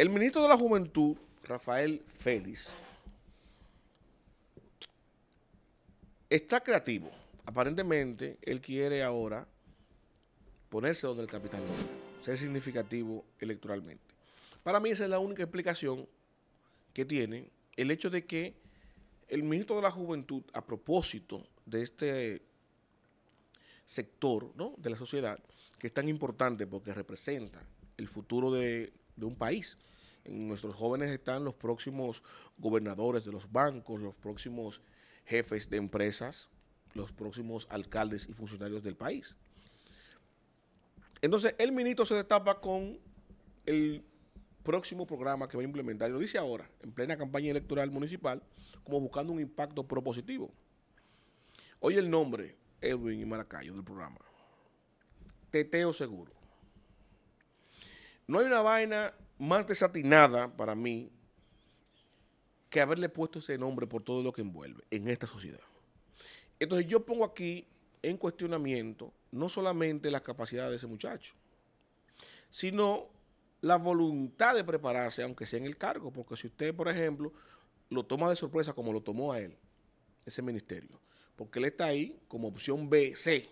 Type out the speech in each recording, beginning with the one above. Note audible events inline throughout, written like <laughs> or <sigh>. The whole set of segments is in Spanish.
El ministro de la Juventud, Rafael Félix, está creativo. Aparentemente, él quiere ahora ponerse donde el capital ser significativo electoralmente. Para mí esa es la única explicación que tiene el hecho de que el ministro de la Juventud, a propósito de este sector de la sociedad, que es tan importante porque representa el futuro de un país, en nuestros jóvenes están los próximos gobernadores de los bancos, los próximos jefes de empresas, los próximos alcaldes y funcionarios del país. Entonces, el ministro se destapa con el próximo programa que va a implementar, lo dice ahora, en plena campaña electoral municipal, como buscando un impacto propositivo. Oye el nombre, Edwin y Maracayo, del programa. Teteo Seguro. No hay una vaina más desatinada para mí que haberle puesto ese nombre por todo lo que envuelve en esta sociedad. Entonces yo pongo aquí en cuestionamiento no solamente las capacidades de ese muchacho, sino la voluntad de prepararse, aunque sea en el cargo, porque si usted, por ejemplo, lo toma de sorpresa como lo tomó a él, ese ministerio, porque él está ahí como opción B, C,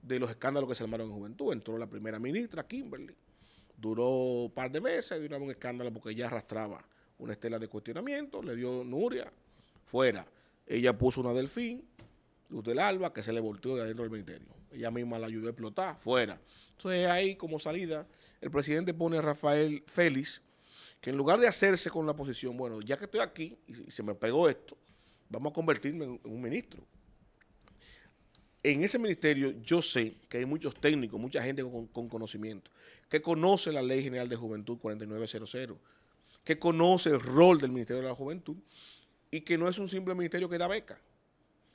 de los escándalos que se armaron en juventud. Entró la primera ministra, Kimberly, Duró un par de meses, duraba un escándalo porque ella arrastraba una estela de cuestionamiento, le dio Nuria, fuera. Ella puso una delfín, Luz del Alba, que se le volteó de adentro del ministerio. Ella misma la ayudó a explotar, fuera. Entonces ahí como salida, el presidente pone a Rafael Félix, que en lugar de hacerse con la posición, bueno, ya que estoy aquí y, se me pegó esto, vamos a convertirme en un ministro en ese ministerio yo sé que hay muchos técnicos, mucha gente con, conocimiento, que conoce la Ley General de Juventud 4900, que conoce el rol del Ministerio de la Juventud y que no es un simple ministerio que da beca,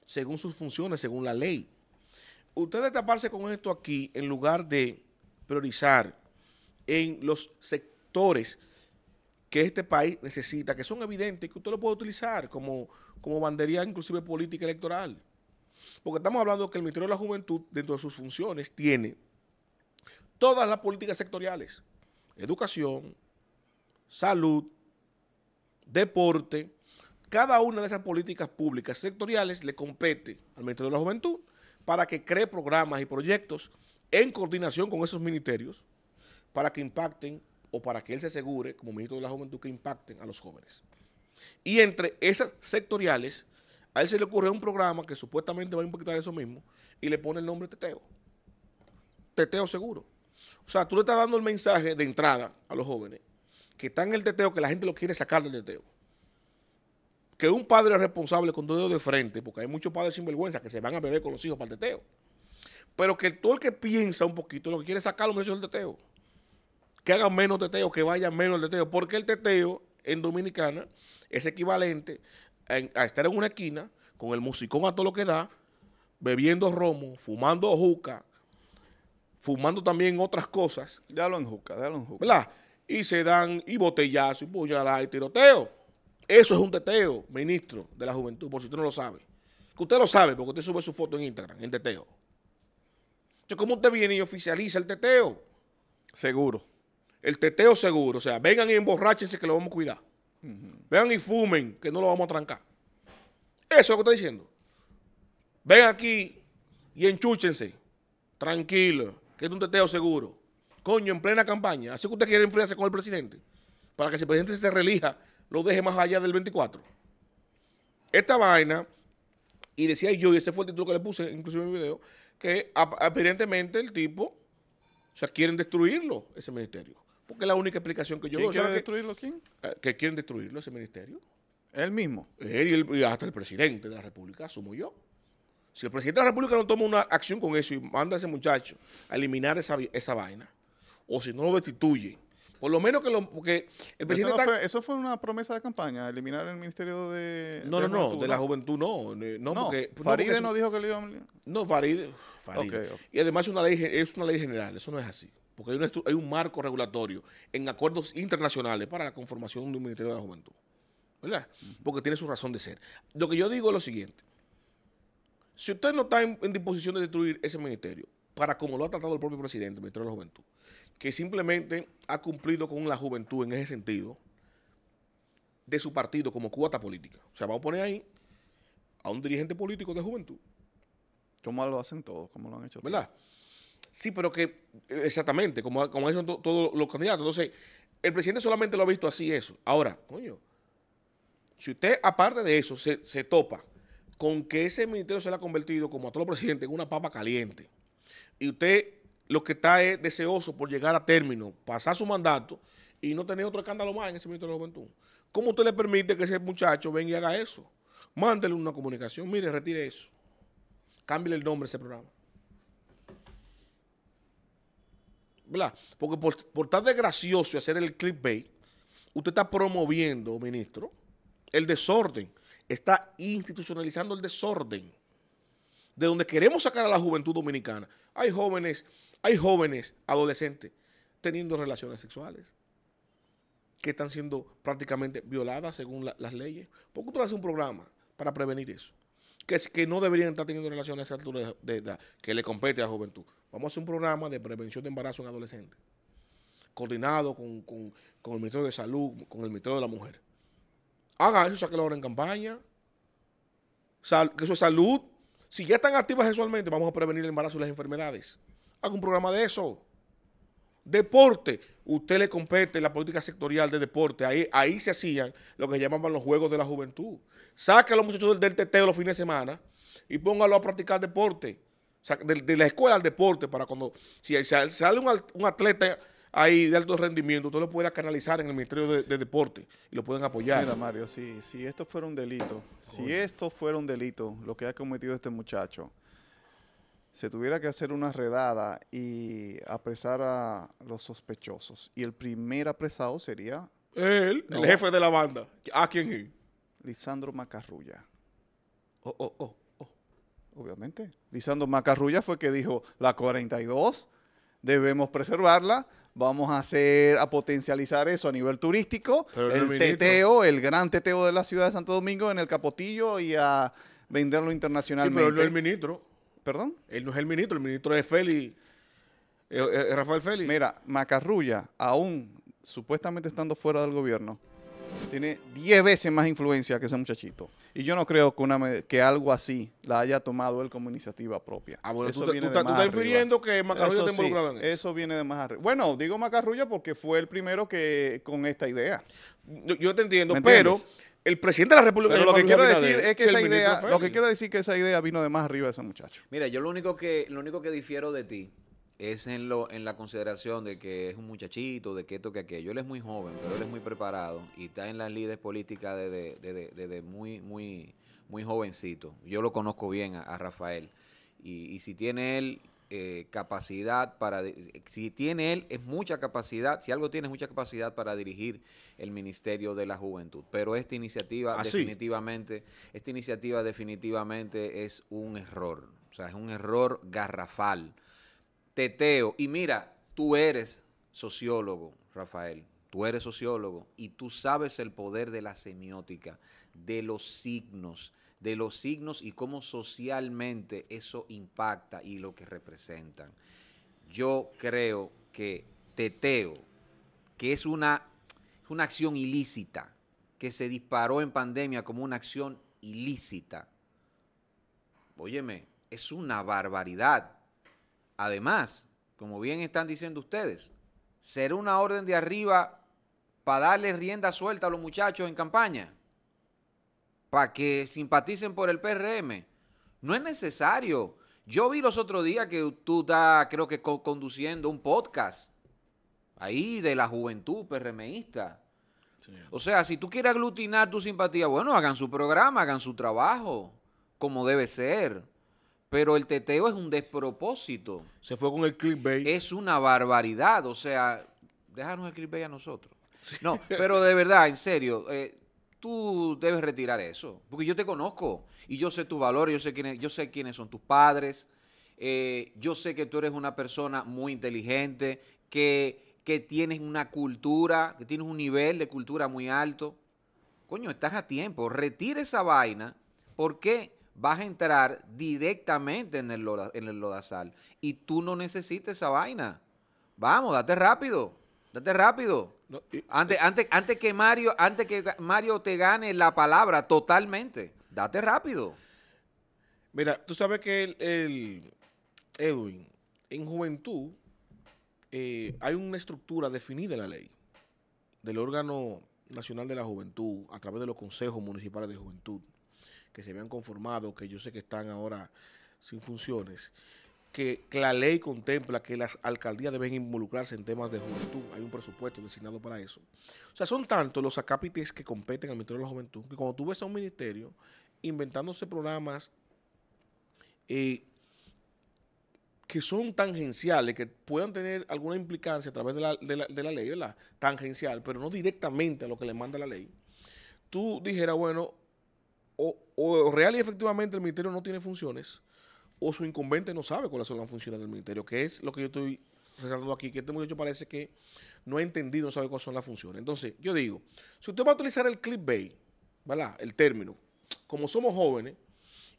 según sus funciones, según la ley. Ustedes taparse con esto aquí en lugar de priorizar en los sectores que este país necesita, que son evidentes que usted lo puede utilizar como, como bandería inclusive política electoral. Porque estamos hablando que el Ministerio de la Juventud, dentro de sus funciones, tiene todas las políticas sectoriales. Educación, salud, deporte. Cada una de esas políticas públicas sectoriales le compete al Ministerio de la Juventud para que cree programas y proyectos en coordinación con esos ministerios para que impacten o para que él se asegure, como ministro de la Juventud, que impacten a los jóvenes. Y entre esas sectoriales a él se le ocurre un programa que supuestamente va a impactar eso mismo y le pone el nombre Teteo. Teteo seguro. O sea, tú le estás dando el mensaje de entrada a los jóvenes que están en el teteo que la gente lo quiere sacar del teteo. Que un padre es responsable con todo de frente, porque hay muchos padres sin vergüenza que se van a beber con los hijos para el teteo. Pero que todo el que piensa un poquito lo que quiere sacar los muchachos del teteo. Que hagan menos teteo, que vayan menos al teteo. Porque el teteo en Dominicana es equivalente a, estar en una esquina con el musicón a todo lo que da, bebiendo romo, fumando juca, fumando también otras cosas. Déjalo en juca, déjalo en juca. ¿Verdad? Y se dan y botellazo, y puñalada, y tiroteo. Eso es un teteo, ministro de la juventud, por si usted no lo sabe. Que usted lo sabe, porque usted sube su foto en Instagram, en teteo. Entonces, ¿cómo usted viene y oficializa el teteo? Seguro. El teteo seguro. O sea, vengan y emborráchense que lo vamos a cuidar. Vean y fumen, que no lo vamos a trancar. Eso es lo que está diciendo. Ven aquí y enchúchense. Tranquilo, que es un teteo seguro. Coño, en plena campaña. Así que usted quiere enfriarse con el presidente. Para que si el presidente se relija, lo deje más allá del 24. Esta vaina, y decía yo, y ese fue el título que le puse, inclusive en mi video, que aparentemente el tipo, o sea, quieren destruirlo, ese ministerio. Porque es la única explicación que yo ¿Quién quieren destruirlo? ¿Quién? Ah, que quieren destruirlo, ese ministerio. Él mismo. Él y, el, y, hasta el presidente de la República, asumo yo. Si el presidente de la República no toma una acción con eso y manda a ese muchacho a eliminar esa, vaina, o si no lo destituye, por lo menos que lo. Porque el presidente. Eso, fue, una promesa de campaña, eliminar el Ministerio de. No, de no, no, de la juventud no. No, no no, dijo que le iban. No, Faride. Y además una, ley, es una ley general, eso no es así porque hay un, marco regulatorio en acuerdos internacionales para la conformación de un Ministerio de la Juventud. ¿Verdad? Porque tiene su razón de ser. Lo que yo digo es lo siguiente. Si usted no está en, disposición de destruir ese ministerio, para como lo ha tratado el propio presidente, el Ministerio de la Juventud, que simplemente ha cumplido con la juventud en ese sentido de su partido como cuota política. O sea, vamos a poner ahí a un dirigente político de juventud. Como lo hacen todos? como lo han hecho todos? ¿Verdad? Sí, pero que, eh, exactamente, como, como todos los candidatos. Entonces, el presidente solamente lo ha visto así eso. Ahora, coño, si usted, aparte de eso, se, topa con que ese ministerio se le ha convertido, como a todos los presidentes, en una papa caliente, y usted lo que está es deseoso por llegar a término, pasar su mandato y no tener otro escándalo más en ese Ministerio de la Juventud. ¿Cómo usted le permite que ese muchacho venga y haga eso? Mándele una comunicación, mire, retire eso. Cámbiale el nombre a ese programa. Porque por, estar desgracioso y hacer el clickbait, usted está promoviendo, ministro, el desorden. Está institucionalizando el desorden. De donde queremos sacar a la juventud dominicana. Hay jóvenes, hay jóvenes adolescentes teniendo relaciones sexuales que están siendo prácticamente violadas según las leyes. ¿Por qué usted hace un programa para prevenir eso? Que, que no deberían estar teniendo relaciones a esa altura de edad, que le compete a la juventud. Vamos a hacer un programa de prevención de embarazo en adolescentes, coordinado con, el Ministerio de Salud, con el Ministerio de la Mujer. Haga eso, la hora en campaña. que eso es salud. Si ya están activas sexualmente, vamos a prevenir el embarazo y las enfermedades. Haga un programa de eso. Deporte. Usted le compete la política sectorial de deporte. Ahí, ahí se hacían lo que llamaban los Juegos de la Juventud. Saque a los muchachos del, del teteo los fines de semana y póngalo a practicar deporte. O sea, de, la escuela al deporte, para cuando, si sale un, atleta ahí de alto rendimiento, tú lo puedes canalizar en el Ministerio de, Deporte y lo pueden apoyar. Mira, Mario, si, esto fuera un delito, si esto fuera un delito, lo que ha cometido este muchacho, se tuviera que hacer una redada y apresar a los sospechosos. Y el primer apresado sería... Él, el jefe de la banda. ¿A quién es? Lisandro Macarrulla. Oh, oh, oh obviamente. Lisandro Macarrulla fue que dijo, la 42 debemos preservarla, vamos a hacer, a potencializar eso a nivel turístico, el teteo, el gran teteo de la ciudad de Santo Domingo en el Capotillo y a venderlo internacionalmente. Sí, pero no es el ministro. ¿Perdón? Él no es el ministro, el ministro es Félix, eh, eh, Rafael Félix. Mira, Macarrulla, aún supuestamente estando fuera del gobierno, tiene 10 veces más influencia que ese muchachito. Y yo no creo que, algo así la haya tomado él como iniciativa propia. tú, estás infiriendo que Macarrulla está involucrado eso. viene de más arriba. Bueno, digo Macarrulla porque fue el primero que con esta idea. Yo, te entiendo, pero el presidente de la República. lo que quiero decir es que, esa idea, lo que quiero decir que esa idea vino de más arriba de ese muchacho. Mira, yo lo único que lo único que difiero de ti es en, lo, en la consideración de que es un muchachito, de que esto, que aquello. Él es muy joven, pero él es muy preparado y está en las líderes políticas desde, de muy, muy, muy jovencito. Yo lo conozco bien a, Rafael. Y, y, si tiene él eh, capacidad para... Si tiene él, es mucha capacidad, si algo tiene es mucha capacidad para dirigir el Ministerio de la Juventud. Pero esta iniciativa ah, definitivamente, esta iniciativa definitivamente es un error. O sea, es un error garrafal teteo. Y mira, tú eres sociólogo, Rafael. Tú eres sociólogo y tú sabes el poder de la semiótica, de los signos, de los signos y cómo socialmente eso impacta y lo que representan. Yo creo que teteo, que es una, una acción ilícita, que se disparó en pandemia como una acción ilícita. Óyeme, es una barbaridad. Además, como bien están diciendo ustedes, ser una orden de arriba para darle rienda suelta a los muchachos en campaña? Para que simpaticen por el PRM. No es necesario. Yo vi los otros días que tú estás, creo que conduciendo un podcast ahí de la juventud PRMista. O sea, si tú quieres aglutinar tu simpatía, bueno, hagan su programa, hagan su trabajo, como debe ser. Pero el teteo es un despropósito. Se fue con el clickbait. Es una barbaridad. O sea, déjanos el clickbait a nosotros. No, pero de verdad, en serio, eh, tú debes retirar eso. Porque yo te conozco y yo sé tu valor. yo sé quiénes, yo sé quiénes son tus padres. Eh, yo sé que tú eres una persona muy inteligente, que, que tienes una cultura, que tienes un nivel de cultura muy alto. Coño, estás a tiempo. Retira esa vaina. ¿Por qué? vas a entrar directamente en el, lodazal y tú no necesitas esa vaina. Vamos, date rápido, date rápido. antes, antes, antes, que Mario, antes que Mario te gane la palabra totalmente, date rápido. Mira, tú sabes que el, Edwin, en juventud eh, hay una estructura definida en la ley del órgano nacional de la juventud a través de los consejos municipales de juventud que se habían conformado, que yo sé que están ahora sin funciones, que, la ley contempla que las alcaldías deben involucrarse en temas de juventud. Hay un presupuesto designado para eso. O sea, son tantos los acápites que competen al Ministerio de la Juventud que cuando tú ves a un ministerio inventándose programas eh, que son tangenciales, que puedan tener alguna implicancia a través de la, de de la ley, ¿verdad? Tangencial, pero no directamente a lo que le manda la ley. Tú dijeras, bueno, o, real y efectivamente el ministerio no tiene funciones, o su incumbente no sabe cuáles son las funciones del ministerio, que es lo que yo estoy resaltando aquí, que este muchacho parece que no ha entendido, no sabe cuáles son las funciones. Entonces, yo digo, si usted va a utilizar el clickbait, ¿verdad? El término, como somos jóvenes,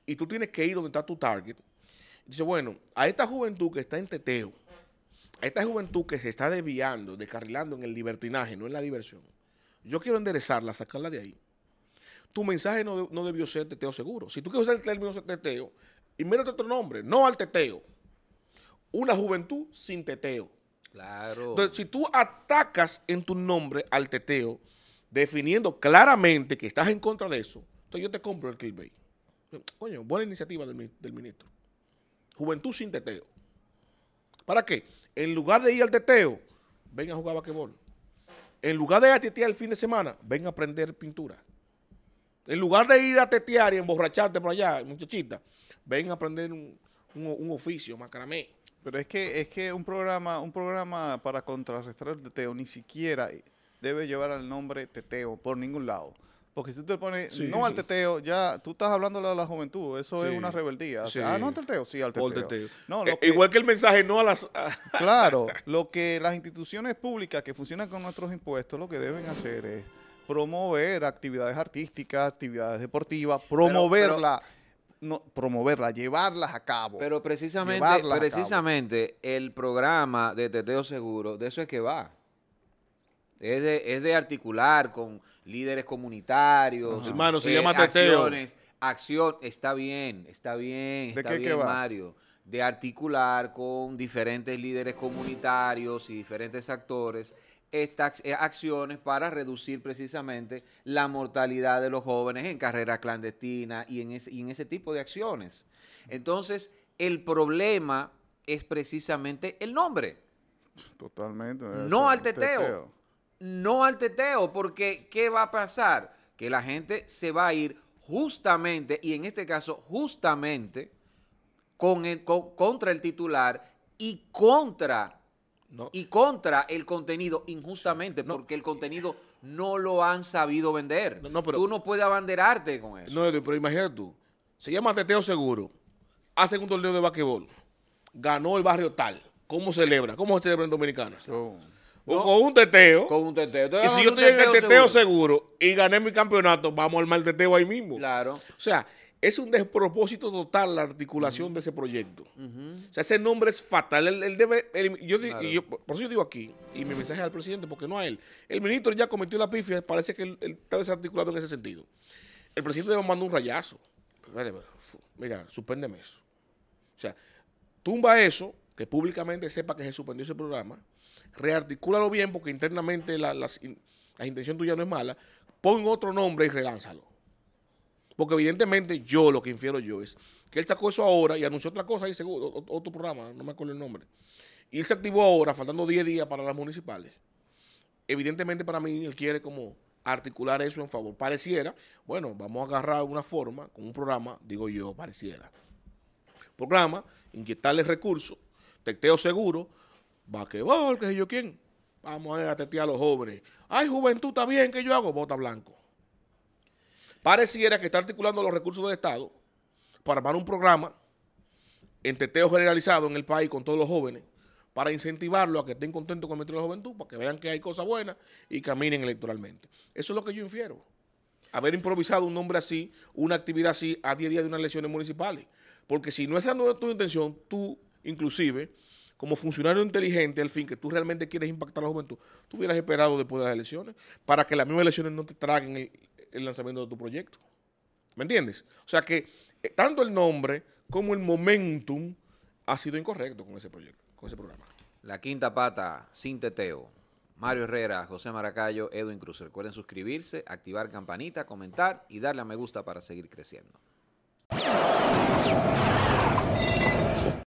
y tú tienes que ir donde está tu target, dice, bueno, a esta juventud que está en teteo, a esta juventud que se está desviando, descarrilando en el libertinaje, no en la diversión, yo quiero enderezarla, sacarla de ahí tu mensaje no, debió ser teteo seguro. Si tú quieres usar el término teteo, invéntate otro nombre, no al teteo. Una juventud sin teteo. Claro. Entonces, si tú atacas en tu nombre al teteo, definiendo claramente que estás en contra de eso, entonces yo te compro el clickbait. Coño, buena iniciativa del, ministro. Juventud sin teteo. ¿Para qué? En lugar de ir al teteo, ven a jugar a En lugar de ir Teteo el fin de semana, ven a aprender pintura. En lugar de ir a tetear y emborracharte por allá, muchachita, ven a aprender un, oficio, macramé. Pero es que, es que un programa, un programa para contrarrestar el teteo ni siquiera debe llevar al nombre teteo por ningún lado. Porque si tú te pones no al teteo, ya tú estás hablando de la juventud. Eso es una rebeldía. Ah, no al teteo, sí al teteo. E igual que el mensaje no a las... <laughs> claro, lo que las instituciones públicas que funcionan con nuestros impuestos, lo que deben hacer es promover actividades artísticas, actividades deportivas, promoverla. no, promoverla, llevarlas a cabo. Pero precisamente, precisamente el programa de Teteo Seguro, de eso es que va. Es de, es de articular con líderes comunitarios. se eh, llama Acciones, acción, está bien, está bien, está bien, Mario. De articular con diferentes líderes comunitarios y diferentes actores estas eh, acciones para reducir precisamente la mortalidad de los jóvenes en carrera clandestina y en, ese, tipo de acciones. Entonces, el problema es precisamente el nombre. Totalmente. No al teteo, No al teteo, porque ¿qué va a pasar? Que la gente se va a ir justamente, y en este caso justamente, con el, con, contra el titular y contra y contra el contenido injustamente, porque el contenido no lo han sabido vender. tú no puedes abanderarte con eso. No, pero imagínate tú. Se llama Teteo Seguro. Hace un torneo de basquetbol. Ganó el barrio tal. ¿Cómo celebra? ¿Cómo se celebra en Dominicana? con un teteo. Con un teteo. y si yo estoy en el teteo seguro. seguro. y gané mi campeonato, vamos a armar el teteo ahí mismo. Claro. O sea, es un despropósito total la articulación de ese proyecto. O sea, ese nombre es fatal. por eso yo digo aquí, y mi mensaje al presidente, porque no a él. El ministro ya cometió la pifia, parece que él, está desarticulado en ese sentido. El presidente le mandar un rayazo. Mira, suspéndeme eso. O sea, tumba eso, que públicamente sepa que se suspendió ese programa, rearticúlalo bien porque internamente las, la intención tuya no es mala, pon otro nombre y relánzalo. Porque evidentemente yo lo que infiero yo es que él sacó eso ahora y anunció otra cosa y seguro, otro programa, no me acuerdo el nombre. Y él se activó ahora, faltando 10 días para las municipales. Evidentemente para mí él quiere como articular eso en favor. Pareciera, bueno, vamos a agarrar una forma con un programa, digo yo, pareciera. Programa, inquietarles recursos, testeo seguro, vaquebol, que sé yo quién. Vamos a, ir a los jóvenes. Ay, juventud, está bien, ¿qué yo hago? Bota blanco. Pareciera que está articulando los recursos del Estado para armar un programa en teteo generalizado en el país con todos los jóvenes para incentivarlo a que estén contentos con el metro de la Juventud, para que vean que hay cosas buenas y caminen electoralmente. Eso es lo que yo infiero. Haber improvisado un nombre así, una actividad así, a 10 días de unas elecciones municipales. Porque si no esa no es tu intención, tú, inclusive, como funcionario inteligente, al fin que tú realmente quieres impactar a la juventud, tú hubieras esperado después de las elecciones para que las mismas elecciones no te traguen el, el lanzamiento de tu proyecto. ¿Me entiendes? O sea que eh, tanto el nombre como el momentum ha sido incorrecto con ese proyecto, con ese programa. La quinta pata, sin teteo. Mario Herrera, José Maracayo, Edwin Cruz. Recuerden suscribirse, activar campanita, comentar y darle a me gusta para seguir creciendo.